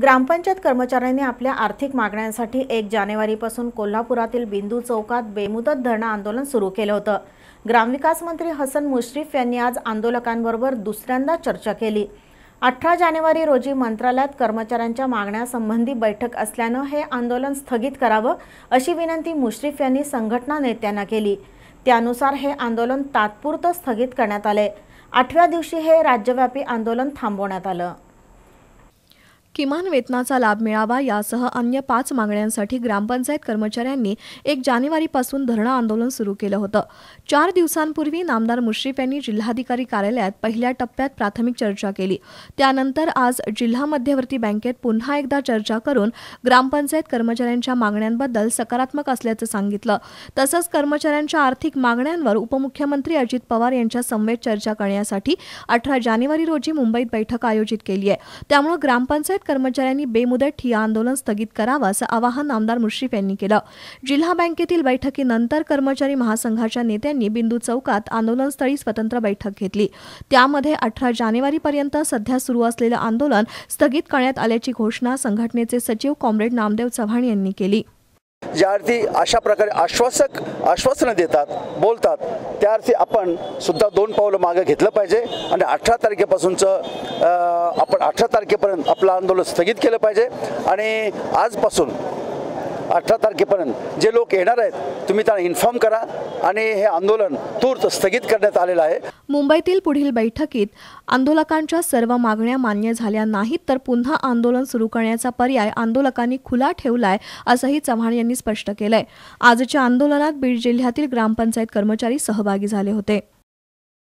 ग्रामपंचायत कर्मचाऱ्यांनी आपल्या आर्थिक मागण्यांसाठी एक जानेवारीपासून कोल्हापुरातील बिंदू चौकात बेमुदत धरणं आंदोलन सुरू केलं होतं ग्रामविकास मंत्री हसन मुश्रीफ यांनी आज आंदोलकांबरोबर दुसऱ्यांदा चर्चा केली अठरा जानेवारी रोजी मंत्रालयात कर्मचाऱ्यांच्या मागण्यासंबंधी बैठक असल्यानं हे आंदोलन स्थगित करावं अशी विनंती मुश्रीफ यांनी संघटना नेत्यांना केली त्यानुसार हे आंदोलन तात्पुरतं स्थगित करण्यात आले आठव्या दिवशी हे राज्यव्यापी आंदोलन थांबवण्यात आलं किमान वेतनाचा लाभ मिळावा यासह अन्य पाच मागण्यांसाठी ग्रामपंचायत कर्मचाऱ्यांनी एक जानेवारीपासून धरणं आंदोलन सुरू केलं होतं चार दिवसांपूर्वी नामदार मुश्रीफ यांनी जिल्हाधिकारी कार्यालयात पहिल्या टप्प्यात प्राथमिक चर्चा केली त्यानंतर आज जिल्हा मध्यवर्ती बँकेत पुन्हा एकदा चर्चा करून ग्रामपंचायत कर्मचाऱ्यांच्या मागण्यांबद्दल सकारात्मक असल्याचं सांगितलं तसंच कर्मचाऱ्यांच्या आर्थिक मागण्यांवर उपमुख्यमंत्री अजित पवार यांच्या समवेत चर्चा करण्यासाठी अठरा जानेवारी रोजी मुंबईत बैठक आयोजित केली आहे त्यामुळे ग्रामपंचायत कर्मचाऱ्यांनी बेमुदत ठिया आंदोलन स्थगित करावं असं आवाहन आमदार मुश्रीफ यांनी केलं जिल्हा बँकेतील बैठकीनंतर कर्मचारी महासंघाच्या नेत्यांनी बिंदू चौकात आंदोलनस्थळी स्वतंत्र बैठक घेतली त्यामध्ये अठरा जानेवारीपर्यंत सध्या सुरू असलेलं आंदोलन स्थगित करण्यात आल्याची घोषणा संघटनेचे सचिव कॉम्रेड नामदेव चव्हाण यांनी केली ज्या अर्थी अशा प्रकारे आश्वासक आश्वासनं देतात बोलतात त्या अर्थी आपण सुद्धा दोन पावलं मागं घेतलं पाहिजे आणि अठरा तारखेपासूनचं आपण अठरा तारखेपर्यंत आपलं आंदोलन स्थगित केलं पाहिजे आणि आजपासून अठरा तारखेपर्यंत जे लोक येणार आहेत तुम्ही त्यांना इन्फॉर्म करा आणि हे आंदोलन तूर्त स्थगित करण्यात आलेलं आहे मुंबईतील पुढील बैठकीत आंदोलकांच्या सर्व मागण्या मान्य झाल्या नाहीत तर पुन्हा आंदोलन सुरू करण्याचा पर्याय आंदोलकांनी खुला ठेवलाय असंही चव्हाण यांनी स्पष्ट केलंय आजच्या आंदोलनात बीड जिल्ह्यातील ग्रामपंचायत कर्मचारी सहभागी झाले होते